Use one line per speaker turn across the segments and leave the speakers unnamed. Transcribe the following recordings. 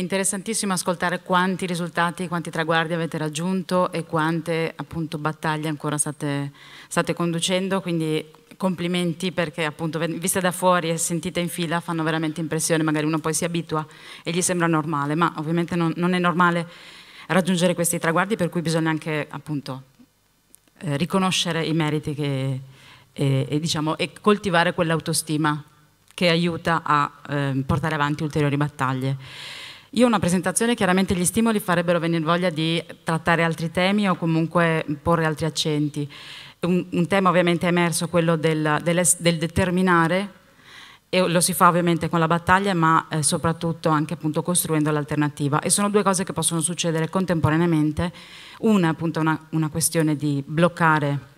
interessantissimo ascoltare quanti risultati, quanti traguardi avete raggiunto e quante appunto battaglie ancora state, state conducendo, quindi complimenti perché appunto viste da fuori e sentite in fila fanno veramente impressione, magari uno poi si abitua e gli sembra normale, ma ovviamente non, non è normale raggiungere questi traguardi per cui bisogna anche appunto eh, riconoscere i meriti che, e, e, diciamo, e coltivare quell'autostima che aiuta a eh, portare avanti ulteriori battaglie. Io una presentazione chiaramente gli stimoli farebbero venire voglia di trattare altri temi o comunque porre altri accenti. Un, un tema ovviamente è emerso, quello del, del, del, determinare, e lo si fa ovviamente con la battaglia, ma eh, soprattutto anche appunto costruendo l'alternativa. E sono due cose che possono succedere contemporaneamente. Una appunto è una, una questione di bloccare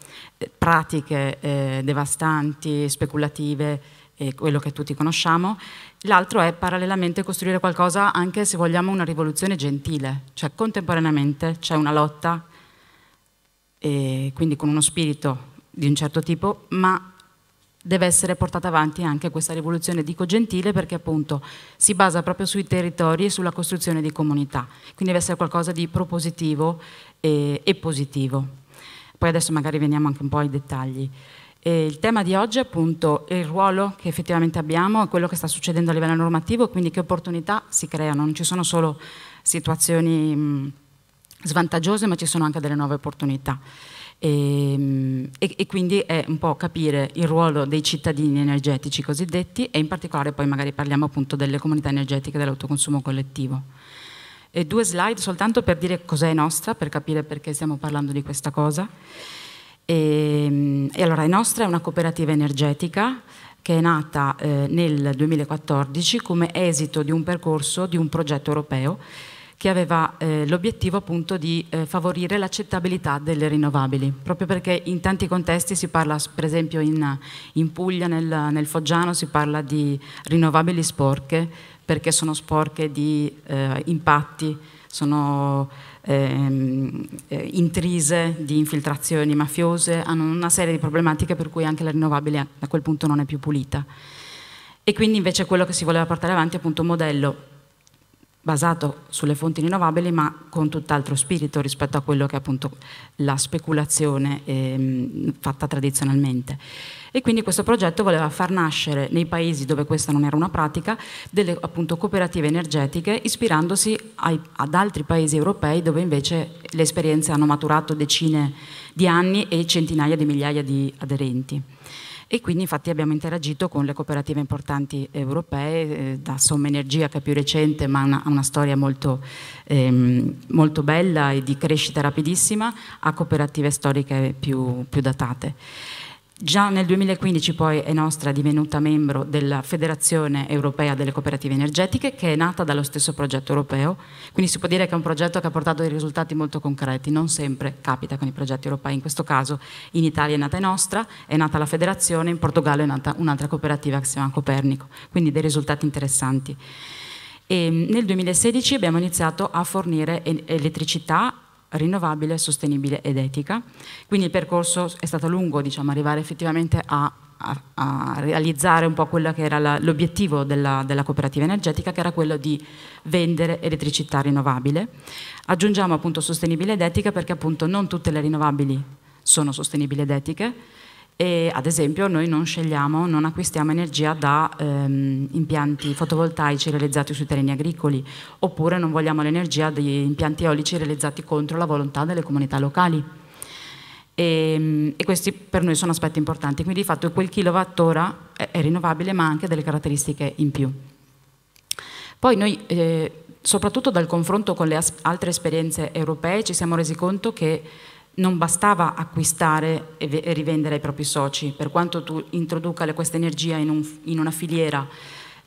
pratiche eh, devastanti, speculative, eh, quello che tutti conosciamo. L'altro è parallelamente costruire qualcosa, anche se vogliamo una rivoluzione gentile, cioè contemporaneamente c'è una lotta, eh, quindi con uno spirito di un certo tipo, ma deve essere portata avanti anche questa rivoluzione, dico gentile, perché appunto si basa proprio sui territori e sulla costruzione di comunità, quindi deve essere qualcosa di propositivo e, eh, e positivo poi adesso magari veniamo anche un po' ai dettagli. E il tema di oggi è appunto il ruolo che effettivamente abbiamo quello che sta succedendo a livello normativo, quindi che opportunità si creano, non ci sono solo situazioni svantaggiose ma ci sono anche delle nuove opportunità. Ehm, e, e, quindi è un po' capire il ruolo dei cittadini energetici cosiddetti e in particolare poi magari parliamo appunto delle comunità energetiche dell'autoconsumo collettivo eh, due slide soltanto per dire cos'è nostra, per capire perché stiamo parlando di questa cosa. E, ehm, e allora, nostra è una cooperativa energetica che è nata eh, nel 2014 come esito di un percorso di un progetto europeo che aveva eh, l'obiettivo appunto di eh, favorire l'accettabilità delle rinnovabili, proprio perché in tanti contesti si parla, per esempio in, in Puglia, nel, nel Foggiano, si parla di rinnovabili sporche, perché sono sporche di eh, impatti, sono ehm, eh, intrise di infiltrazioni mafiose, hanno una serie di problematiche per cui anche la rinnovabile a quel punto non è più pulita. E quindi invece quello che si voleva portare avanti è appunto un modello basato sulle fonti rinnovabili ma con tutt'altro spirito rispetto a quello che è appunto la speculazione eh, fatta tradizionalmente. E quindi questo progetto voleva far nascere nei paesi dove questa non era una pratica delle appunto cooperative energetiche ispirandosi ai, ad altri paesi europei dove invece le esperienze hanno maturato decine di anni e centinaia di migliaia di aderenti e quindi infatti abbiamo interagito con le cooperative importanti europee, eh, da Somma Energia che è più recente ma ha una, una, storia molto, ehm, molto, bella e di crescita rapidissima, a cooperative storiche più, più datate. Già nel 2015 poi è nostra divenuta membro della Federazione Europea delle Cooperative Energetiche che è nata dallo stesso progetto europeo, quindi si può dire che è un progetto che ha portato dei risultati molto concreti, non sempre capita con i progetti europei, in questo caso in Italia è nata è nostra, è nata la Federazione, in Portogallo è nata un'altra cooperativa che si chiama Copernico, quindi dei risultati interessanti. E ehm, nel 2016 abbiamo iniziato a fornire elettricità rinnovabile, sostenibile ed etica. Quindi il percorso è stato lungo, diciamo, arrivare effettivamente a, a, a realizzare un po' quello che era l'obiettivo della, della, cooperativa energetica, che era quello di vendere elettricità rinnovabile. Aggiungiamo appunto sostenibile ed etica perché appunto non tutte le rinnovabili sono sostenibili ed etiche, e ad esempio noi non scegliamo, non acquistiamo energia da ehm, impianti fotovoltaici realizzati sui terreni agricoli oppure non vogliamo l'energia di impianti eolici realizzati contro la volontà delle comunità locali. E, ehm, e, questi per noi sono aspetti importanti, quindi di fatto quel kilowattora è, è rinnovabile ma ha anche delle caratteristiche in più. Poi noi eh, soprattutto dal confronto con le altre esperienze europee ci siamo resi conto che non bastava acquistare e rivendere ai propri soci, per quanto tu introduca questa energia in, un, in una filiera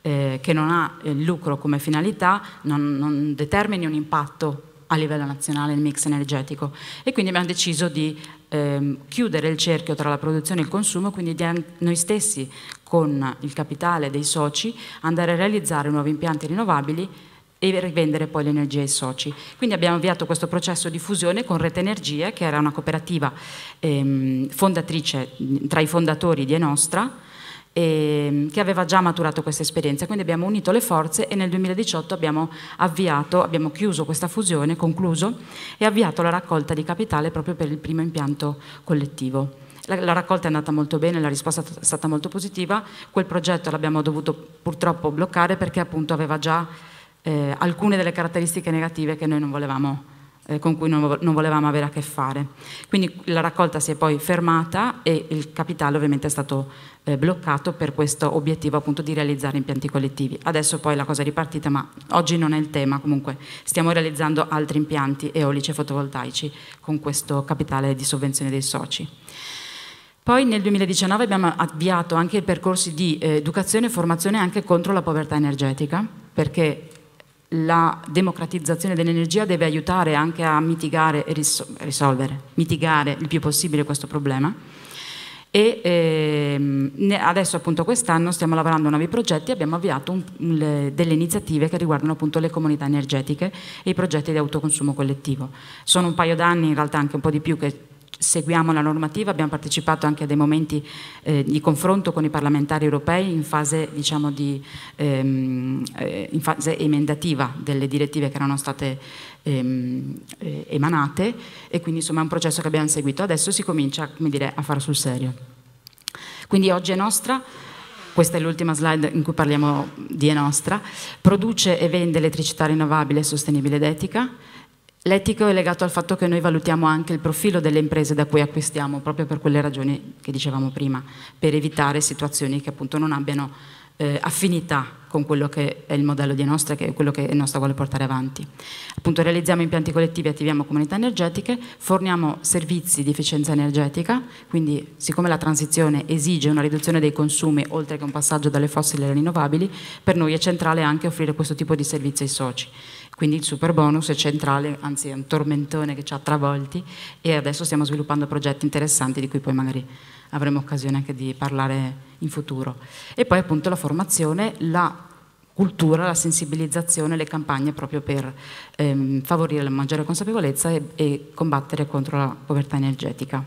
eh, che non ha eh, il lucro come finalità, non, non determini un impatto a livello nazionale nel mix energetico e quindi abbiamo deciso di ehm, chiudere il cerchio tra la produzione e il consumo, quindi di noi stessi con il capitale dei soci andare a realizzare nuovi impianti rinnovabili e rivendere poi l'energia ai soci. Quindi abbiamo avviato questo processo di fusione con Rete Energia, che era una cooperativa ehm, fondatrice tra i fondatori di Enostra, ehm, che aveva già maturato questa esperienza. Quindi abbiamo unito le forze e nel 2018 abbiamo avviato, abbiamo chiuso questa fusione, concluso, e avviato la raccolta di capitale proprio per il primo impianto collettivo. La, la, raccolta è andata molto bene, la risposta è stata molto positiva, quel progetto l'abbiamo dovuto purtroppo bloccare perché appunto aveva già eh, alcune delle caratteristiche negative volevamo, eh, con cui non, volevamo avere a che fare. Quindi la raccolta si è poi fermata e il capitale ovviamente è stato eh, bloccato per questo obiettivo appunto di realizzare impianti collettivi. Adesso poi la cosa è ripartita ma oggi non è il tema, comunque stiamo realizzando altri impianti eolici e fotovoltaici con questo capitale di sovvenzione dei soci. Poi nel 2019 abbiamo avviato anche percorsi di eh, educazione e formazione anche contro la povertà energetica, perché la democratizzazione dell'energia deve aiutare anche a mitigare e risolvere, mitigare il più possibile questo problema. E ehm, adesso appunto quest'anno stiamo lavorando a nuovi progetti e abbiamo avviato un, le, delle iniziative che riguardano appunto le comunità energetiche e i progetti di autoconsumo collettivo. Sono un paio d'anni, in realtà anche un po' di più, che seguiamo la normativa, abbiamo partecipato anche a dei momenti eh, di confronto con i parlamentari europei in fase, diciamo, di, ehm, eh, in fase emendativa delle direttive che erano state ehm, eh, emanate e quindi insomma è un processo che abbiamo seguito. Adesso si comincia dire, a fare sul serio. Quindi oggi è nostra questa è l'ultima slide in cui parliamo di Enostra, produce e vende elettricità rinnovabile, sostenibile ed etica, L'etico è legato al fatto che noi valutiamo anche il profilo delle imprese da cui acquistiamo, proprio per quelle ragioni che dicevamo prima, per evitare situazioni che appunto non abbiano eh, affinità con quello che è il modello di Nostra, che è quello che Nostra vuole portare avanti. Appunto realizziamo impianti collettivi, attiviamo comunità energetiche, forniamo servizi di efficienza energetica, quindi siccome la transizione esige una riduzione dei consumi oltre che un passaggio dalle fossili alle rinnovabili, per noi è centrale anche offrire questo tipo di servizi ai soci quindi il super bonus è centrale, anzi è un tormentone che ci ha travolti e adesso stiamo sviluppando progetti interessanti di cui poi magari avremo occasione anche di parlare in futuro. E poi appunto la formazione, la cultura, la sensibilizzazione, le campagne proprio per ehm, favorire la maggiore consapevolezza e, e, combattere contro la povertà energetica.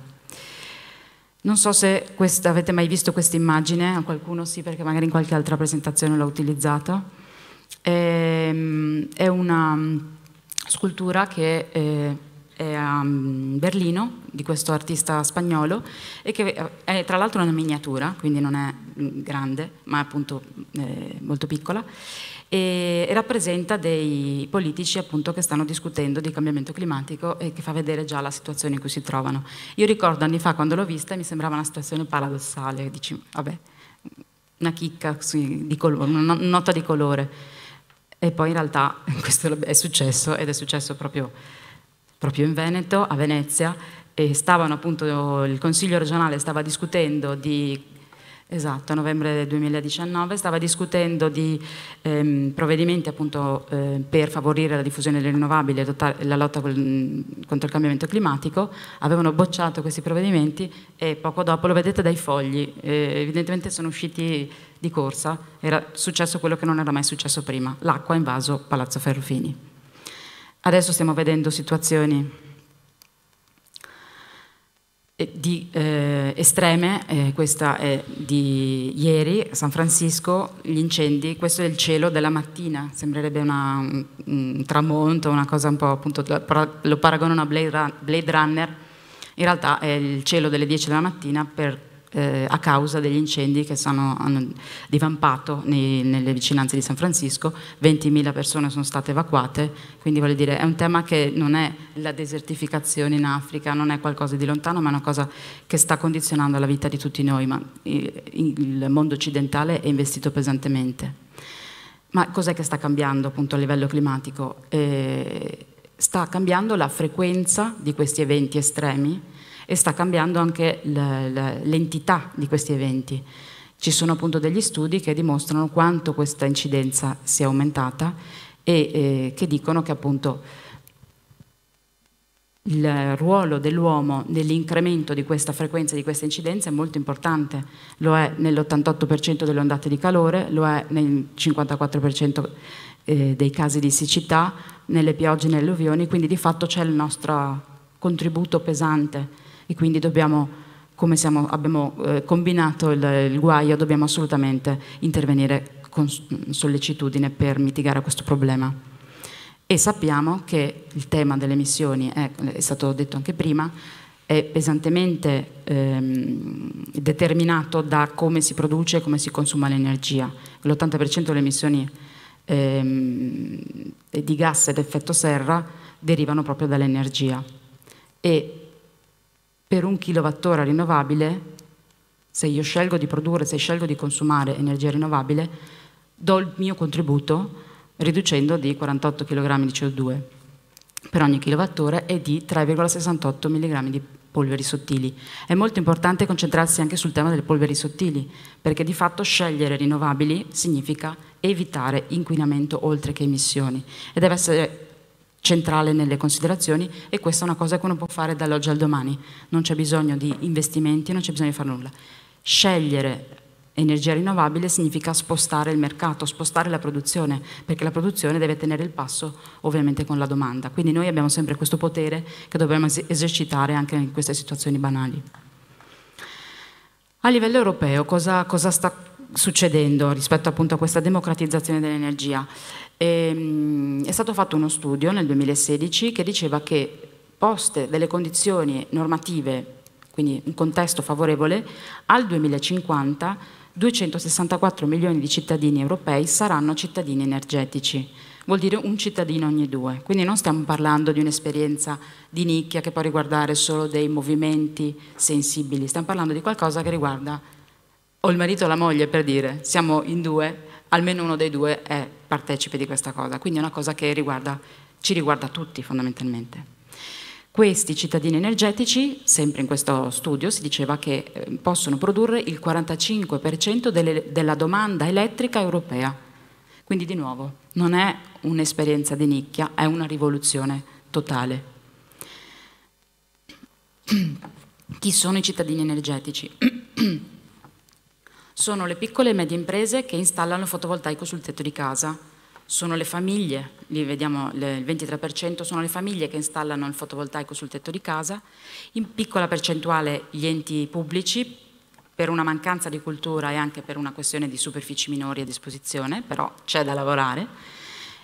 Non so se questa, avete mai visto questa immagine, a qualcuno sì perché magari in qualche altra presentazione l'ho utilizzata. Ehm, è una mm, scultura che eh, è a mm, Berlino, di questo artista spagnolo, e che eh, è tra l'altro una miniatura, quindi non è mm, grande, ma è appunto eh, molto piccola, e, rappresenta dei politici appunto che stanno discutendo di cambiamento climatico e che fa vedere già la situazione in cui si trovano. Io ricordo anni fa quando l'ho vista mi sembrava una situazione paradossale, dici, vabbè, una chicca di colore, una nota di colore e poi in realtà questo è successo ed è successo proprio, proprio in Veneto, a Venezia, e stavano appunto, il Consiglio regionale stava discutendo di Esatto, a novembre 2019 stava discutendo di ehm, provvedimenti appunto eh, per favorire la diffusione delle rinnovabili e la lotta col, contro il cambiamento climatico, avevano bocciato questi provvedimenti e poco dopo lo vedete dai fogli, eh, evidentemente sono usciti di corsa, era successo quello che non era mai successo prima, l'acqua ha invaso Palazzo Ferrofini. Adesso stiamo vedendo situazioni eh, di eh, estreme, eh, questa è di ieri, San Francisco, gli incendi, questo è il cielo della mattina, sembrerebbe una, un, un, tramonto, una cosa un po' appunto, lo paragono a Blade, Run, Blade Runner, in realtà è il cielo delle 10 della mattina per eh, a causa degli incendi che sono, hanno divampato nei, nelle vicinanze di San Francisco, 20.000 persone sono state evacuate, quindi voglio dire è un tema che non è la desertificazione in Africa, non è qualcosa di lontano, ma è una cosa che sta condizionando la vita di tutti noi, ma il, il mondo occidentale è investito pesantemente. Ma cos'è che sta cambiando appunto a livello climatico? Eh, sta cambiando la frequenza di questi eventi estremi, e sta cambiando anche l'entità di questi eventi. Ci sono appunto degli studi che dimostrano quanto questa incidenza sia aumentata e eh, che dicono che appunto il ruolo dell'uomo nell'incremento di questa frequenza, di questa incidenza è molto importante, lo è nell'88% delle ondate di calore, lo è nel 54% eh, dei casi di siccità, nelle piogge, nelle alluvioni, quindi di fatto c'è il nostro contributo pesante e quindi dobbiamo, come siamo, abbiamo eh, combinato il, il, guaio, dobbiamo assolutamente intervenire con sollecitudine per mitigare questo problema. E sappiamo che il tema delle emissioni, è, è stato detto anche prima, è pesantemente ehm, determinato da come si produce e come si consuma l'energia. L'80% delle emissioni ehm, di gas ed effetto serra derivano proprio dall'energia e per un kilowattora rinnovabile, se io scelgo di produrre, se scelgo di consumare energia rinnovabile, do il mio contributo riducendo di 48 kg di CO2 per ogni kilowattora e di 3,68 mg di polveri sottili. È molto importante concentrarsi anche sul tema delle polveri sottili, perché di fatto scegliere rinnovabili significa evitare inquinamento oltre che emissioni e deve essere centrale nelle considerazioni e questa è una cosa che uno può fare dall'oggi al domani, non c'è bisogno di investimenti, non c'è bisogno di fare nulla. Scegliere energia rinnovabile significa spostare il mercato, spostare la produzione, perché la produzione deve tenere il passo ovviamente con la domanda. Quindi noi abbiamo sempre questo potere che dobbiamo esercitare anche in queste situazioni banali. A livello europeo cosa, cosa sta succedendo rispetto appunto a questa democratizzazione dell'energia. E, ehm, è stato fatto uno studio nel 2016 che diceva che poste delle condizioni normative, quindi un contesto favorevole, al 2050 264 milioni di cittadini europei saranno cittadini energetici. Vuol dire un cittadino ogni due, quindi non stiamo parlando di un'esperienza di nicchia che può riguardare solo dei movimenti sensibili, stiamo parlando di qualcosa che riguarda o il marito o la moglie per dire siamo in due, almeno uno dei due è partecipe di questa cosa. Quindi è una cosa che riguarda, ci riguarda tutti fondamentalmente. Questi cittadini energetici, sempre in questo studio, si diceva che eh, possono produrre il 45% delle, della domanda elettrica europea. Quindi di nuovo, non è un'esperienza di nicchia, è una rivoluzione totale. Chi sono i cittadini energetici? sono le piccole e medie imprese che installano il fotovoltaico sul tetto di casa, sono le famiglie, lì vediamo il 23% sono le famiglie che installano il fotovoltaico sul tetto di casa, in piccola percentuale gli enti pubblici per una mancanza di cultura e anche per una questione di superfici minori a disposizione, però c'è da lavorare,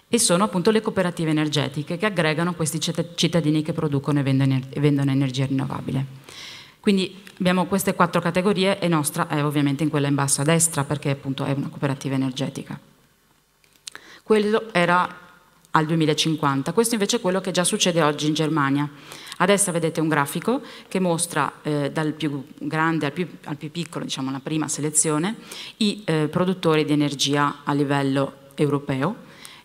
e sono appunto le cooperative energetiche che aggregano questi cittadini che producono e vendono energia rinnovabile. Quindi abbiamo queste quattro categorie e nostra è ovviamente in quella in basso a destra perché appunto è una cooperativa energetica. Quello era al 2050, questo invece è quello che già succede oggi in Germania. A destra vedete un grafico che mostra eh, dal più grande al più, al più, piccolo, diciamo la prima selezione, i eh, produttori di energia a livello europeo.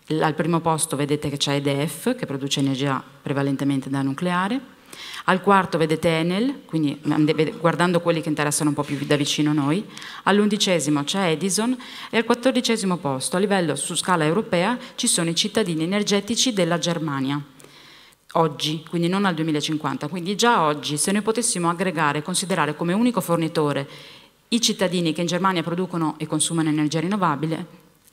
L al primo posto vedete che c'è EDF che produce energia prevalentemente da nucleare, al quarto vedete Enel, quindi mm, guardando quelli che interessano un po' più da vicino noi. All'undicesimo c'è Edison e al quattordicesimo posto, a livello su scala europea, ci sono i cittadini energetici della Germania oggi, quindi non al 2050. Quindi già oggi, se noi potessimo aggregare e considerare come unico fornitore i cittadini che in Germania producono e consumano energia rinnovabile,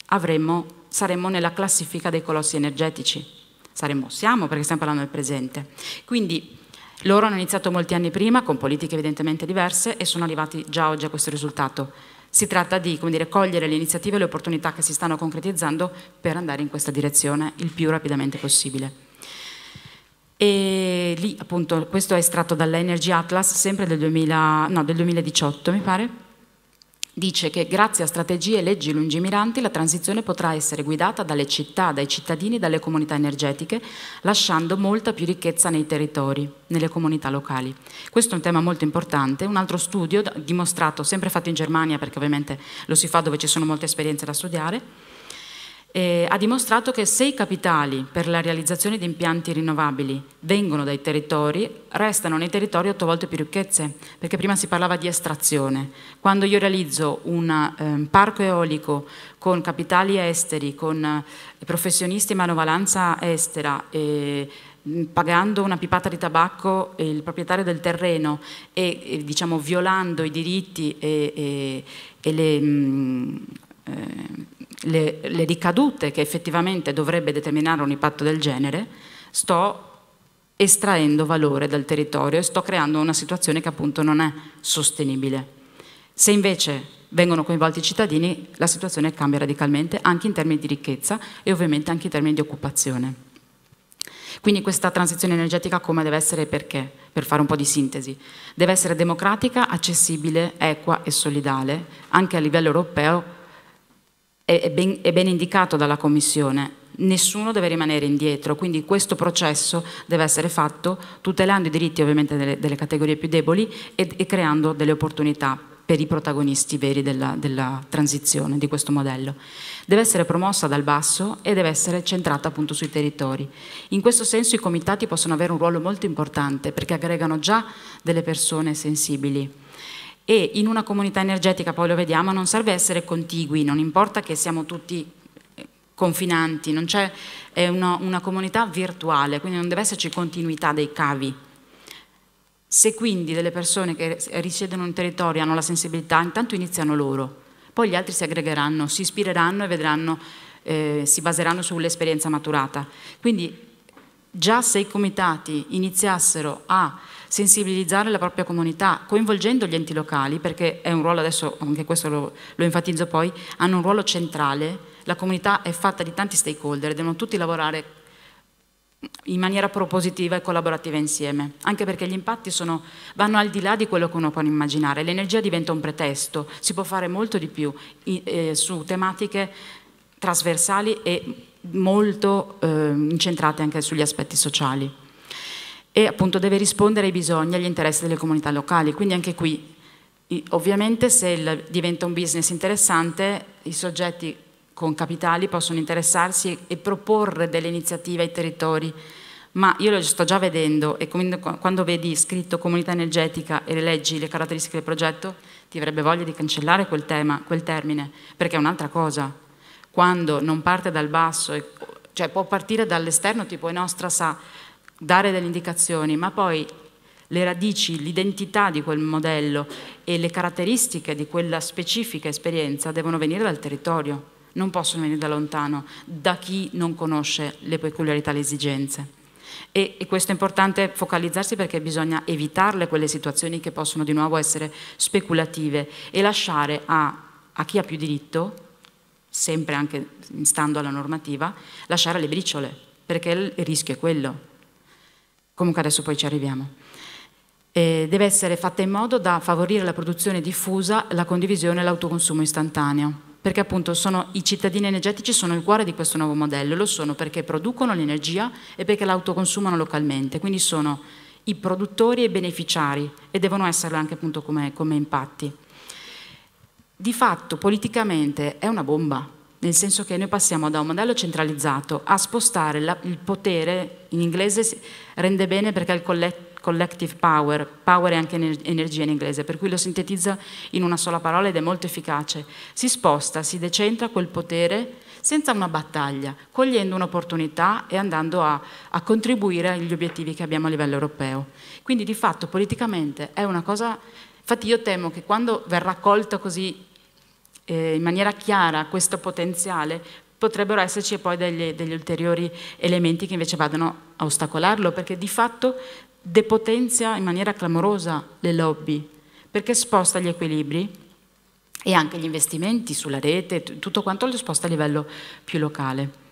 avremmo, saremmo nella classifica dei colossi energetici. Saremmo, siamo, perché stiamo parlando del presente. Quindi loro hanno iniziato molti anni prima, con politiche evidentemente diverse, e sono arrivati già oggi a questo risultato. Si tratta di dire, cogliere le iniziative e le opportunità che si stanno concretizzando per andare in questa direzione il più rapidamente possibile. E lì, appunto, questo è estratto dall'Energy Atlas, sempre del, 2000, no, del 2018, mi pare, dice che grazie a strategie e leggi lungimiranti la transizione potrà essere guidata dalle città, dai cittadini, dalle comunità energetiche, lasciando molta più ricchezza nei territori, nelle comunità locali. Questo è un tema molto importante, un altro studio dimostrato, sempre fatto in Germania perché ovviamente lo si fa dove ci sono molte esperienze da studiare, eh, ha dimostrato che se i capitali per la realizzazione di impianti rinnovabili vengono dai territori, restano nei territori otto volte più ricchezze, perché prima si parlava di estrazione. Quando io realizzo un eh, parco eolico con capitali esteri, con eh, professionisti in manovalanza estera, mm, pagando una pipata di tabacco il proprietario del terreno e, e diciamo, violando i diritti e, e, e le... Mh, mm, eh, le, le ricadute che effettivamente dovrebbe determinare un impatto del genere, sto estraendo valore dal territorio e sto creando una situazione che appunto non è sostenibile. Se invece vengono coinvolti i cittadini, la situazione cambia radicalmente anche in termini di ricchezza e ovviamente anche in termini di occupazione. Quindi questa transizione energetica come deve essere e perché? Per fare un po' di sintesi. Deve essere democratica, accessibile, equa e solidale, anche a livello europeo è ben, è ben indicato dalla Commissione, nessuno deve rimanere indietro, quindi questo processo deve essere fatto tutelando i diritti ovviamente delle, delle categorie più deboli e, e, creando delle opportunità per i protagonisti veri della, della, transizione di questo modello. Deve essere promossa dal basso e deve essere centrata appunto sui territori. In questo senso i comitati possono avere un ruolo molto importante perché aggregano già delle persone sensibili e in una comunità energetica, poi lo vediamo, non serve essere contigui, non importa che siamo tutti eh, confinanti, non c'è una, una comunità virtuale, quindi non deve esserci continuità dei cavi. Se quindi delle persone che risiedono in un territorio hanno la sensibilità, intanto iniziano loro, poi gli altri si aggregheranno, si ispireranno e vedranno, eh, si baseranno sull'esperienza maturata. Quindi già se i comitati iniziassero a sensibilizzare la propria comunità, coinvolgendo gli enti locali, perché è un ruolo, adesso anche questo lo, lo enfatizzo poi, hanno un ruolo centrale, la comunità è fatta di tanti stakeholder, devono tutti lavorare in maniera propositiva e collaborativa insieme, anche perché gli impatti sono, vanno al di là di quello che uno può immaginare, l'energia diventa un pretesto, si può fare molto di più eh, su tematiche trasversali e molto eh, incentrate anche sugli aspetti sociali e appunto deve rispondere ai bisogni e agli interessi delle comunità locali. Quindi anche qui, ovviamente se il, diventa un business interessante, i soggetti con capitali possono interessarsi e, e proporre delle iniziative ai territori, ma io lo sto già vedendo e quindi quando vedi scritto comunità energetica e leggi le caratteristiche del progetto, ti avrebbe voglia di cancellare quel, tema, quel termine, perché è un'altra cosa. Quando non parte dal basso, cioè può partire dall'esterno, tipo Enostra sa dare delle indicazioni, ma poi le radici, l'identità di quel modello e le caratteristiche di quella specifica esperienza devono venire dal territorio, non possono venire da lontano, da chi non conosce le peculiarità, le esigenze. E, e, questo è importante focalizzarsi perché bisogna evitarle quelle situazioni che possono di nuovo essere speculative e lasciare a, a chi ha più diritto, sempre anche stando alla normativa, lasciare le briciole, perché il rischio è quello, Comunque adesso poi ci arriviamo. E deve essere fatta in modo da favorire la produzione diffusa, la condivisione e l'autoconsumo istantaneo perché appunto sono, i cittadini energetici sono il cuore di questo nuovo modello, lo sono perché producono l'energia e perché l'autoconsumano localmente, quindi sono i produttori e i beneficiari e devono esserlo anche appunto come, come impatti. Di fatto politicamente è una bomba, nel senso che noi passiamo da un modello centralizzato a spostare la, il potere, in inglese rende bene perché è il collect, collective power, power è anche energia in inglese, per cui lo sintetizza in una sola parola ed è molto efficace, si sposta, si decentra quel potere senza una battaglia, cogliendo un'opportunità e andando a, a contribuire agli obiettivi che abbiamo a livello europeo. Quindi di fatto politicamente è una cosa, infatti io temo che quando verrà colta così eh, in maniera chiara questo potenziale, potrebbero esserci poi degli, degli ulteriori elementi che invece vadano a ostacolarlo, perché di fatto depotenzia in maniera clamorosa le lobby, perché sposta gli equilibri e anche gli investimenti sulla rete, tutto quanto lo sposta a livello più locale.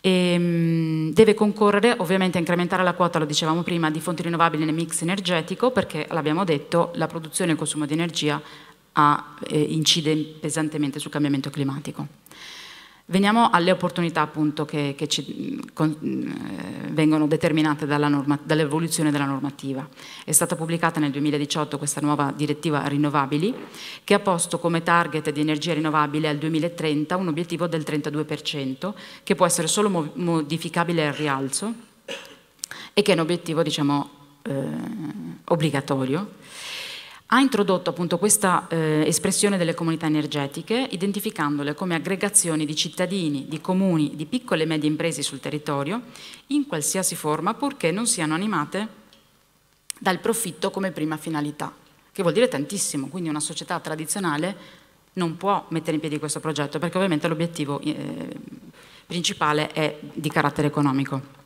E ehm, deve concorrere ovviamente a incrementare la quota, lo dicevamo prima, di fonti rinnovabili nel mix energetico perché, l'abbiamo detto, la produzione e il consumo di energia ha, eh, incide pesantemente sul cambiamento climatico. Veniamo alle opportunità appunto, che, che ci, con, eh, vengono determinate dall'evoluzione dall della normativa. È stata pubblicata nel 2018 questa nuova direttiva rinnovabili che ha posto come target di energia rinnovabile al 2030 un obiettivo del 32% che può essere solo mo modificabile al rialzo e che è un obiettivo diciamo, eh, obbligatorio ha introdotto appunto questa eh, espressione delle comunità energetiche identificandole come aggregazioni di cittadini, di comuni, di piccole e medie imprese sul territorio in qualsiasi forma purché non siano animate dal profitto come prima finalità, che vuol dire tantissimo, quindi una società tradizionale non può mettere in piedi questo progetto perché ovviamente l'obiettivo eh, principale è di carattere economico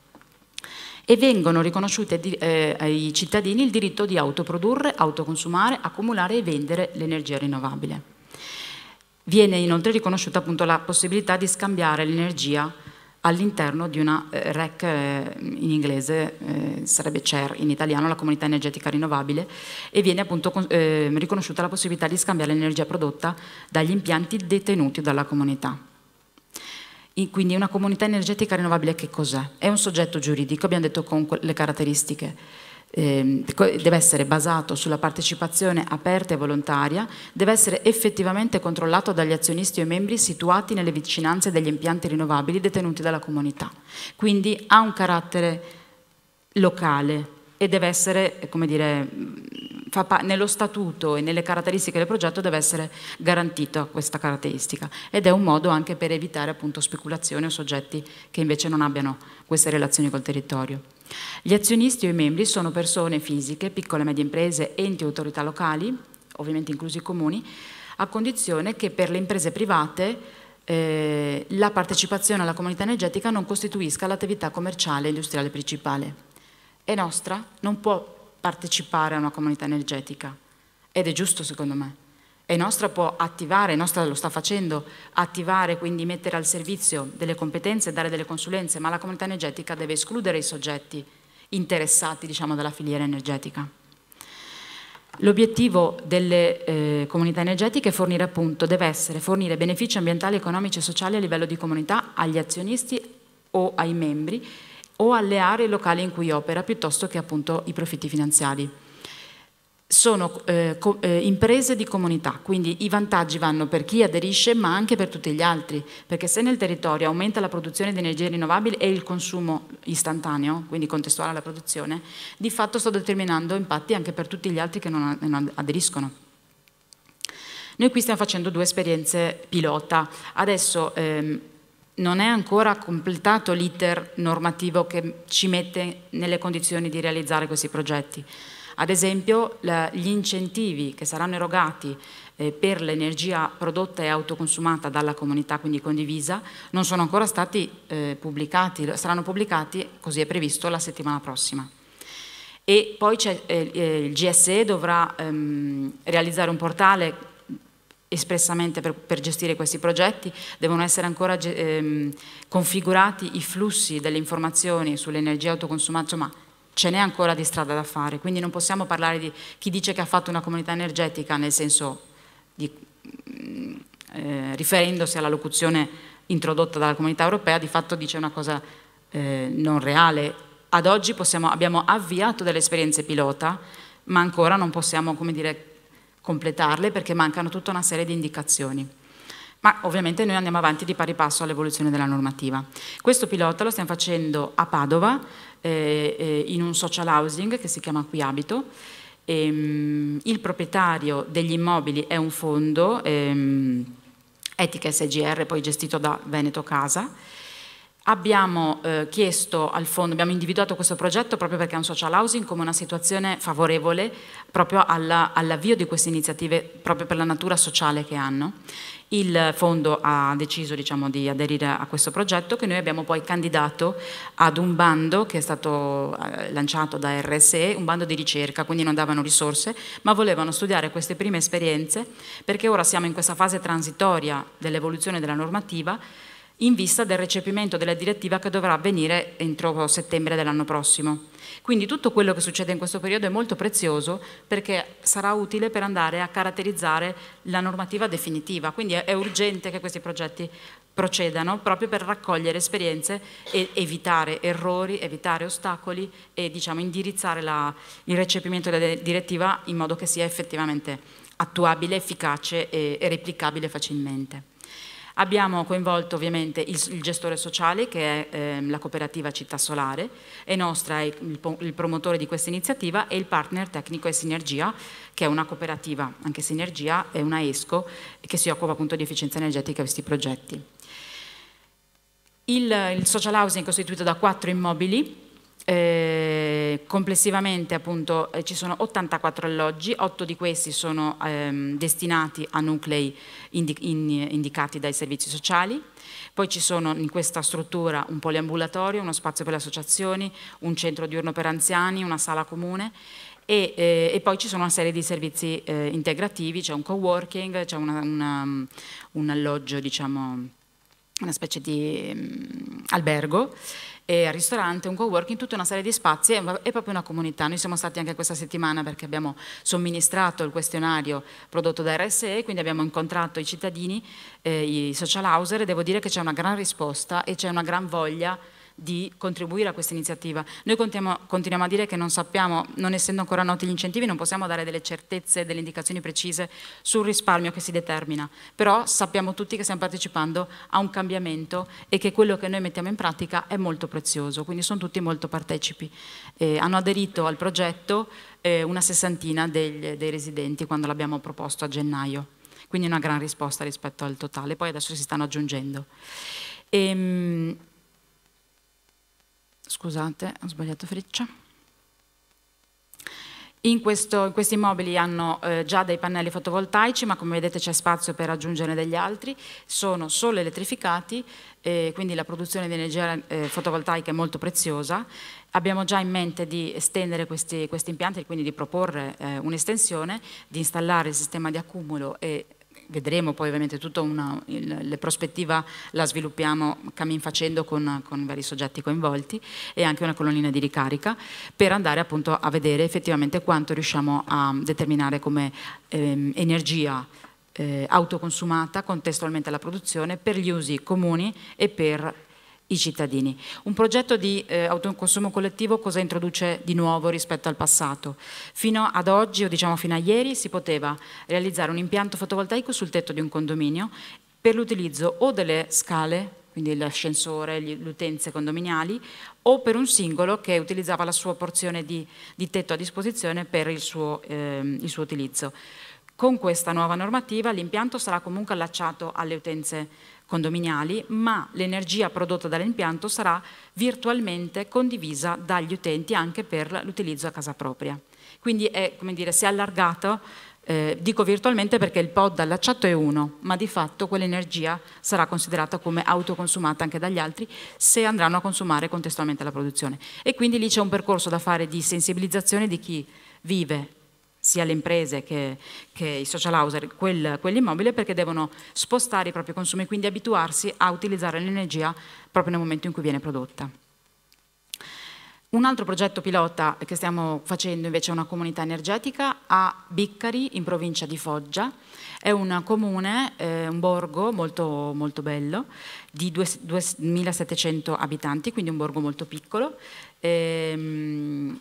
e vengono riconosciuti eh, ai cittadini il diritto di autoprodurre, autoconsumare, accumulare e vendere l'energia rinnovabile. Viene inoltre riconosciuta appunto, la possibilità di scambiare l'energia all'interno di una eh, REC eh, in inglese, sarebbe CER in italiano, la comunità energetica rinnovabile, e viene appunto riconosciuta la possibilità di scambiare l'energia prodotta dagli impianti detenuti dalla comunità quindi una comunità energetica rinnovabile che cos'è? È un soggetto giuridico, abbiamo detto con le caratteristiche. Eh, deve essere basato sulla partecipazione aperta e volontaria, deve essere effettivamente controllato dagli azionisti o membri situati nelle vicinanze degli impianti rinnovabili detenuti dalla comunità. Quindi ha un carattere locale e deve essere, come dire, nello statuto e nelle caratteristiche del progetto deve essere garantita questa caratteristica ed è un modo anche per evitare appunto speculazioni o soggetti che invece non abbiano queste relazioni col territorio. Gli azionisti o i membri sono persone fisiche, piccole e medie imprese, enti e autorità locali, ovviamente inclusi i comuni, a condizione che per le imprese private eh, la partecipazione alla comunità energetica non costituisca l'attività commerciale e industriale principale. È nostra, non può partecipare a una comunità energetica ed è giusto secondo me. E Nostra può attivare, Nostra lo sta facendo, attivare, quindi mettere al servizio delle competenze, dare delle consulenze, ma la comunità energetica deve escludere i soggetti interessati diciamo, dalla filiera energetica. L'obiettivo delle eh, comunità energetiche è fornire, appunto, deve essere fornire benefici ambientali, economici e sociali a livello di comunità agli azionisti o ai membri o alle aree locali in cui opera piuttosto che appunto i profitti finanziari. Sono eh, eh, imprese di comunità, quindi i vantaggi vanno per chi aderisce ma anche per tutti gli altri, perché se nel territorio aumenta la produzione di energie rinnovabili e il consumo istantaneo, quindi contestuale alla produzione, di fatto sto determinando impatti anche per tutti gli altri che non, non aderiscono. Noi qui stiamo facendo due esperienze pilota, adesso ehm, non è ancora completato l'iter normativo che ci mette nelle condizioni di realizzare questi progetti. Ad esempio gli incentivi che saranno erogati eh, per l'energia prodotta e autoconsumata dalla comunità, quindi condivisa, non sono ancora stati eh, pubblicati, saranno pubblicati, così è previsto, la settimana prossima. E poi eh, il GSE dovrà ehm, realizzare un portale espressamente per, per, gestire questi progetti, devono essere ancora ehm, configurati i flussi delle informazioni sull'energia autoconsumata, insomma ce n'è ancora di strada da fare, quindi non possiamo parlare di chi dice che ha fatto una comunità energetica nel senso di, mm, eh, riferendosi alla locuzione introdotta dalla comunità europea, di fatto dice una cosa eh, non reale. Ad oggi possiamo, abbiamo avviato delle esperienze pilota, ma ancora non possiamo, come dire, completarle perché mancano tutta una serie di indicazioni. Ma ovviamente noi andiamo avanti di pari passo all'evoluzione della normativa. Questo pilota lo stiamo facendo a Padova, eh, eh in un social housing che si chiama Qui Abito. Ehm, il proprietario degli immobili è un fondo, ehm, Etica SGR, poi gestito da Veneto Casa, Abbiamo, eh, chiesto al fondo, abbiamo individuato questo progetto proprio perché è un social housing come una situazione favorevole proprio all'avvio di queste iniziative, proprio per la natura sociale che hanno. Il fondo ha deciso diciamo, di aderire a questo progetto che noi abbiamo poi candidato ad un bando che è stato eh, lanciato da RSE, un bando di ricerca, quindi non davano risorse, ma volevano studiare queste prime esperienze perché ora siamo in questa fase transitoria dell'evoluzione della normativa in vista del recepimento della direttiva che dovrà avvenire entro settembre dell'anno prossimo. Quindi tutto quello che succede in questo periodo è molto prezioso perché sarà utile per andare a caratterizzare la normativa definitiva, quindi è urgente che questi progetti procedano proprio per raccogliere esperienze e evitare errori, evitare ostacoli e diciamo, indirizzare la, il recepimento della direttiva in modo che sia effettivamente attuabile, efficace e, e replicabile facilmente. Abbiamo coinvolto ovviamente il, il gestore sociale che è eh, la cooperativa Città Solare, è nostra, è il, il promotore di questa iniziativa e il partner tecnico è Sinergia che è una cooperativa, anche Sinergia è una ESCO che si occupa appunto di efficienza energetica di questi progetti. Il, il social housing è costituito da quattro immobili eh, complessivamente appunto eh, ci sono 84 alloggi, 8 di questi sono ehm, destinati a nuclei indi in, indicati dai servizi sociali, poi ci sono in questa struttura un poliambulatorio, uno spazio per le associazioni, un centro diurno per anziani, una sala comune e, eh, e poi ci sono una serie di servizi eh, integrativi, c'è un co-working, c'è un alloggio diciamo una specie di mh, mm, albergo, e al ristorante, un coworking, tutta una serie di spazi, e proprio una comunità. Noi siamo stati anche questa settimana perché abbiamo somministrato il questionario prodotto da RSE, quindi abbiamo incontrato i cittadini, eh, i social houser e devo dire che c'è una gran risposta e c'è una gran voglia di contribuire a questa iniziativa. Noi continuiamo a dire che non sappiamo, non essendo ancora noti gli incentivi, non possiamo dare delle certezze, delle indicazioni precise sul risparmio che si determina, però sappiamo tutti che stiamo partecipando a un cambiamento e che quello che noi mettiamo in pratica è molto prezioso, quindi sono tutti molto partecipi. Eh, hanno aderito al progetto eh, una sessantina degli, dei residenti quando l'abbiamo proposto a gennaio, quindi una gran risposta rispetto al totale, poi adesso si stanno aggiungendo. Ehm, scusate, ho sbagliato freccia. In, questo, in, questi immobili hanno eh, già dei pannelli fotovoltaici, ma come vedete c'è spazio per aggiungere degli altri, sono solo elettrificati, eh, quindi la produzione di energia eh, fotovoltaica è molto preziosa. Abbiamo già in mente di estendere questi, questi impianti, quindi di proporre eh, un'estensione, di installare il sistema di accumulo e vedremo poi ovviamente tutta una, il, le prospettiva la sviluppiamo cammin facendo con, con, vari soggetti coinvolti e anche una colonnina di ricarica per andare appunto a vedere effettivamente quanto riusciamo a determinare come ehm, energia eh, autoconsumata contestualmente alla produzione per gli usi comuni e per i cittadini. Un progetto di eh, autoconsumo collettivo cosa introduce di nuovo rispetto al passato? Fino ad oggi, o diciamo fino a ieri, si poteva realizzare un impianto fotovoltaico sul tetto di un condominio per l'utilizzo o delle scale quindi l'ascensore, le utenze condominiali, o per un singolo che utilizzava la sua porzione di, di tetto a disposizione per il suo, eh, il suo, utilizzo. Con questa nuova normativa l'impianto sarà comunque allacciato alle utenze condominiali, ma l'energia prodotta dall'impianto sarà virtualmente condivisa dagli utenti anche per l'utilizzo a casa propria. Quindi è, dire, si è allargato, eh, dico virtualmente perché il pod allacciato è uno, ma di fatto quell'energia sarà considerata come autoconsumata anche dagli altri se andranno a consumare contestualmente la produzione. E quindi lì c'è un percorso da fare di sensibilizzazione di chi vive sia le imprese che, che i social house quel, quell'immobile perché devono spostare i propri consumi, quindi abituarsi a utilizzare l'energia proprio nel momento in cui viene prodotta. Un altro progetto pilota che stiamo facendo invece è una comunità energetica a Biccari, in provincia di Foggia. È un comune, eh, un borgo molto, molto bello, di 2700 abitanti, quindi un borgo molto piccolo. Ehm,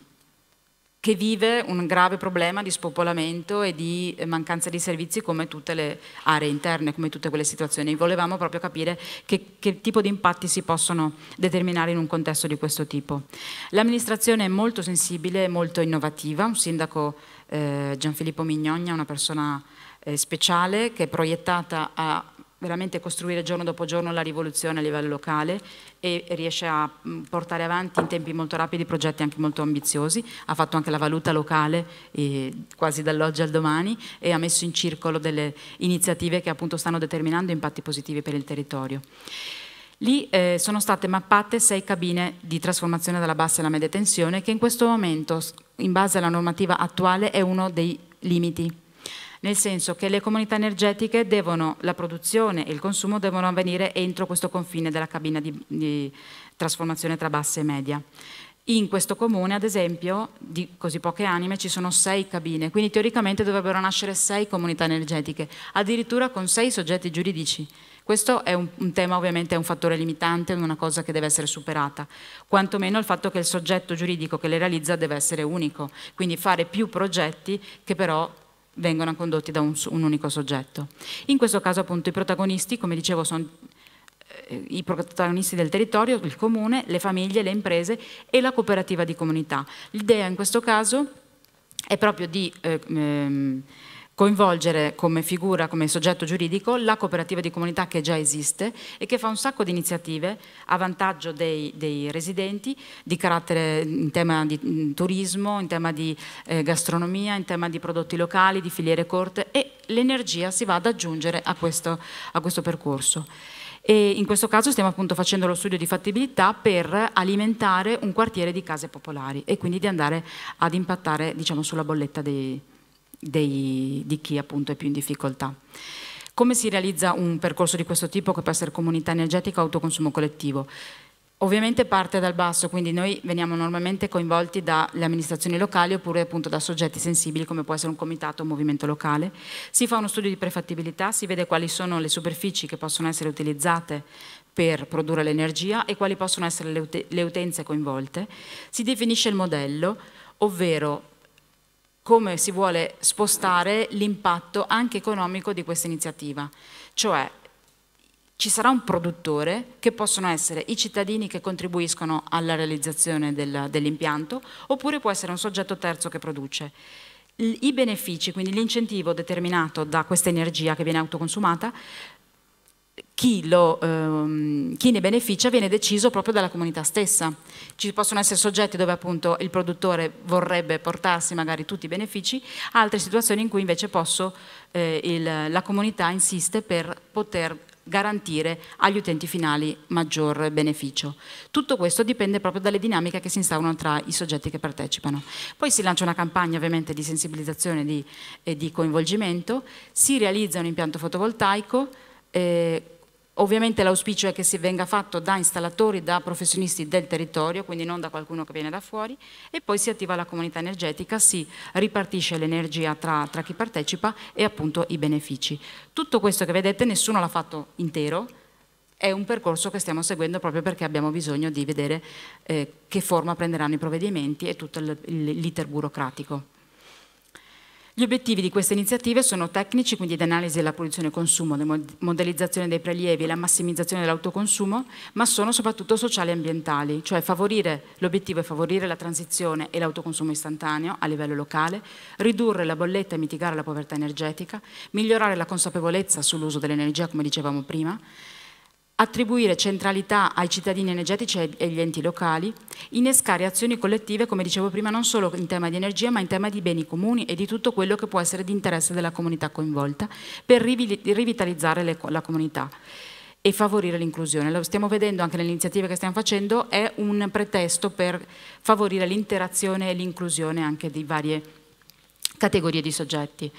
che vive un grave problema di spopolamento e di eh, mancanza di servizi come tutte le aree interne, come tutte quelle situazioni. Volevamo proprio capire che, che tipo di impatti si possono determinare in un contesto di questo tipo. L'amministrazione è molto sensibile, molto innovativa, un sindaco eh, Gianfilippo Mignogna, una persona eh, speciale che è proiettata a veramente costruire giorno dopo giorno la rivoluzione a livello locale e riesce a mm, portare avanti in tempi molto rapidi progetti anche molto ambiziosi, ha fatto anche la valuta locale eh, quasi dall'oggi al domani e ha messo in circolo delle iniziative che appunto stanno determinando impatti positivi per il territorio. Lì eh, sono state mappate sei cabine di trasformazione dalla bassa alla media tensione che in questo momento, in base alla normativa attuale, è uno dei limiti nel senso che le comunità energetiche devono, la produzione e il consumo devono avvenire entro questo confine della cabina di, di trasformazione tra bassa e media. In questo comune, ad esempio, di così poche anime ci sono sei cabine, quindi teoricamente dovrebbero nascere sei comunità energetiche, addirittura con sei soggetti giuridici. Questo è un, un, tema ovviamente, è un fattore limitante, una cosa che deve essere superata, quantomeno il fatto che il soggetto giuridico che le realizza deve essere unico, quindi fare più progetti che però vengono condotti da un, un unico soggetto. In questo caso appunto i protagonisti, come dicevo, sono eh, i protagonisti del territorio, il comune, le famiglie, le imprese e la cooperativa di comunità. L'idea in questo caso è proprio di eh, ehm, coinvolgere come figura, come soggetto giuridico, la cooperativa di comunità che già esiste e che fa un sacco di iniziative a vantaggio dei, dei residenti di carattere in tema di in mm, turismo, in tema di eh, gastronomia, in tema di prodotti locali, di filiere corte e l'energia si va ad aggiungere a questo, a questo percorso. E in questo caso stiamo appunto facendo lo studio di fattibilità per alimentare un quartiere di case popolari e quindi di andare ad impattare diciamo, sulla bolletta dei, dei, di chi appunto è più in difficoltà. Come si realizza un percorso di questo tipo che può essere comunità energetica o autoconsumo collettivo? Ovviamente parte dal basso, quindi noi veniamo normalmente coinvolti dalle amministrazioni locali oppure appunto da soggetti sensibili come può essere un comitato o un movimento locale. Si fa uno studio di prefattibilità, si vede quali sono le superfici che possono essere utilizzate per produrre l'energia e quali possono essere le, ut le utenze coinvolte. Si definisce il modello, ovvero come si vuole spostare l'impatto anche economico di questa iniziativa. Cioè, ci sarà un produttore che possono essere i cittadini che contribuiscono alla realizzazione del, dell'impianto oppure può essere un soggetto terzo che produce. I benefici, quindi l'incentivo determinato da questa energia che viene autoconsumata, chi, lo, ehm, chi, ne beneficia viene deciso proprio dalla comunità stessa. Ci possono essere soggetti dove appunto il produttore vorrebbe portarsi magari tutti i benefici, altre situazioni in cui invece posso, eh, il, la comunità insiste per poter garantire agli utenti finali maggior beneficio. Tutto questo dipende proprio dalle dinamiche che si instaurano tra i soggetti che partecipano. Poi si lancia una campagna ovviamente di sensibilizzazione di, e di coinvolgimento, si realizza un impianto fotovoltaico, eh, Ovviamente l'auspicio è che si venga fatto da installatori, da professionisti del territorio, quindi non da qualcuno che viene da fuori, e poi si attiva la comunità energetica, si ripartisce l'energia tra, tra chi partecipa e appunto i benefici. Tutto questo che vedete nessuno l'ha fatto intero, è un percorso che stiamo seguendo proprio perché abbiamo bisogno di vedere eh, che forma prenderanno i provvedimenti e tutto l'iter burocratico. Gli obiettivi di queste iniziative sono tecnici, quindi l'analisi della produzione e consumo, la modellizzazione dei prelievi e la massimizzazione dell'autoconsumo, ma sono soprattutto sociali e ambientali, cioè favorire, l'obiettivo è favorire la transizione e l'autoconsumo istantaneo a livello locale, ridurre la bolletta e mitigare la povertà energetica, migliorare la consapevolezza sull'uso dell'energia, come dicevamo prima, attribuire centralità ai cittadini energetici e agli enti locali, innescare azioni collettive, come dicevo prima, non solo in tema di energia, ma in tema di beni comuni e di tutto quello che può essere di interesse della comunità coinvolta, per rivitalizzare le, la comunità e favorire l'inclusione. Lo stiamo vedendo anche nelle iniziative che stiamo facendo, è un pretesto per favorire l'interazione e l'inclusione anche di varie categorie di soggetti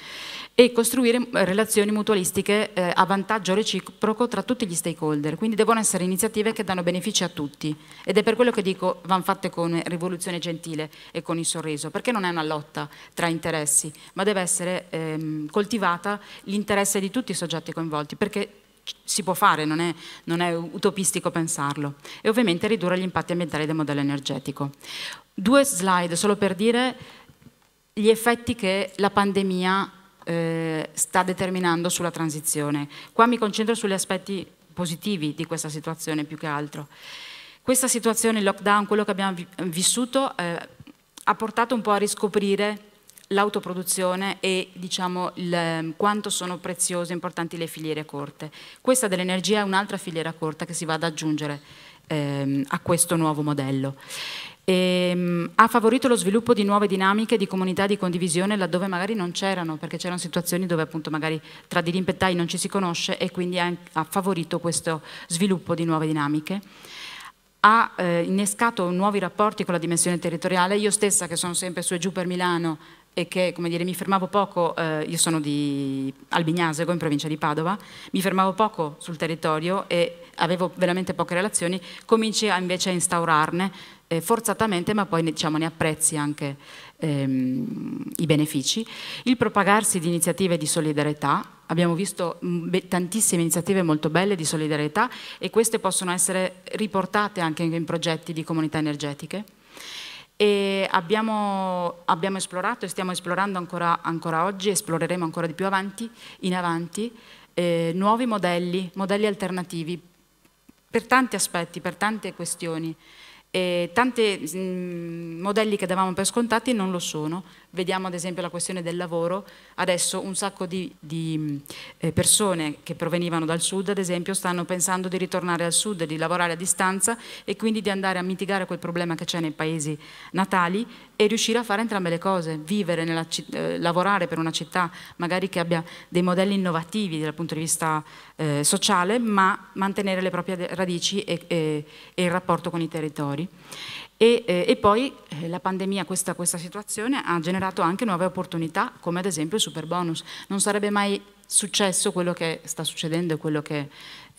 e costruire eh, relazioni mutualistiche eh, a vantaggio reciproco tra tutti gli stakeholder. Quindi devono essere iniziative che danno benefici a tutti ed è per quello che dico vanno fatte con rivoluzione gentile e con il sorriso, perché non è una lotta tra interessi, ma deve essere ehm, coltivata l'interesse di tutti i soggetti coinvolti, perché si può fare, non è, non è, utopistico pensarlo. E ovviamente ridurre gli impatti ambientali del modello energetico. Due slide solo per dire gli effetti che la pandemia ha eh, sta determinando sulla transizione. Qua mi concentro sugli aspetti positivi di questa situazione più che altro. Questa situazione, il lockdown, quello che abbiamo vissuto, eh, ha portato un po' a riscoprire l'autoproduzione e diciamo, il, ehm, quanto sono preziose e importanti le filiere corte. Questa dell'energia è un'altra filiera corta che si va ad aggiungere ehm, a questo nuovo modello. E, ehm, ha favorito lo sviluppo di nuove dinamiche di comunità di condivisione laddove magari non c'erano, perché c'erano situazioni dove appunto magari tra dirimpettai non ci si conosce e quindi ha, ha favorito questo sviluppo di nuove dinamiche ha eh, innescato nuovi rapporti con la dimensione territoriale. Io stessa, che sono sempre su e giù per Milano e che come dire, mi fermavo poco, eh, io sono di Albignasego, in provincia di Padova, mi fermavo poco sul territorio e avevo veramente poche relazioni, cominci a, invece a instaurarne eh, forzatamente, ma poi diciamo, ne apprezzi anche ehm, i benefici. Il propagarsi di iniziative di solidarietà, abbiamo visto mm, tantissime iniziative molto belle di solidarietà e queste possono essere riportate anche in progetti di comunità energetiche. Abbiamo, abbiamo, esplorato e stiamo esplorando ancora, ancora, oggi, esploreremo ancora di più avanti, in avanti, eh, nuovi modelli, modelli alternativi per tanti aspetti, per tante questioni. E tanti mm, modelli che davamo per scontati non lo sono. Vediamo ad esempio la questione del lavoro. Adesso un sacco di, di mm, eh, persone che provenivano dal sud, ad esempio, stanno pensando di ritornare al sud, di lavorare a distanza e quindi di andare a mitigare quel problema che c'è nei paesi natali e riuscire a fare entrambe le cose, vivere, nella, eh, lavorare per una città magari che abbia dei modelli innovativi dal punto di vista eh, sociale, ma mantenere le proprie radici e, e, e il rapporto con i territori. E, eh, e poi eh, la pandemia, questa, questa situazione, ha generato anche nuove opportunità, come ad esempio il super bonus. Non sarebbe mai successo quello che sta succedendo e quello che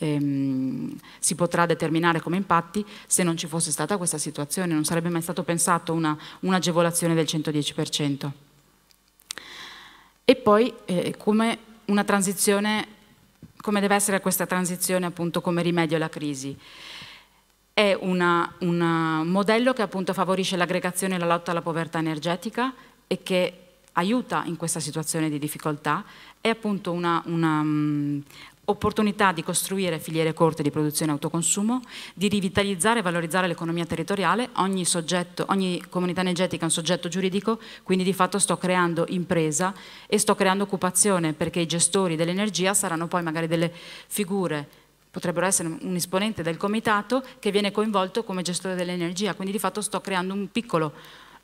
ehm, si potrà determinare come impatti se non ci fosse stata questa situazione, non sarebbe mai stato pensato un'agevolazione un del 110%. E poi eh, come una transizione, come deve essere questa transizione appunto come rimedio alla crisi è un modello che appunto favorisce l'aggregazione e la lotta alla povertà energetica e che aiuta in questa situazione di difficoltà, è appunto una, una, mm, opportunità di costruire filiere corte di produzione e autoconsumo, di rivitalizzare e valorizzare l'economia territoriale, ogni, soggetto, ogni comunità energetica è un soggetto giuridico, quindi di fatto sto creando impresa e sto creando occupazione perché i gestori dell'energia saranno poi magari delle figure potrebbero essere un esponente del comitato che viene coinvolto come gestore dell'energia, quindi di fatto sto creando un piccolo,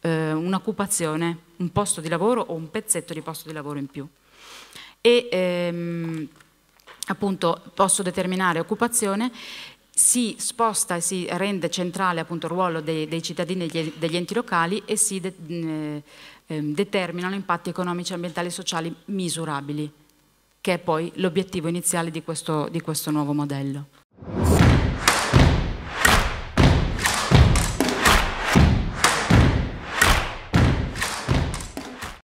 eh, un'occupazione, un posto di lavoro o un pezzetto di posto di lavoro in più. E, ehm, appunto posso determinare occupazione si sposta e si rende centrale appunto il ruolo dei, dei cittadini e degli enti locali e si de, eh, ehm, determinano impatti economici, ambientali e sociali misurabili, che è poi l'obiettivo iniziale di questo, di questo nuovo modello.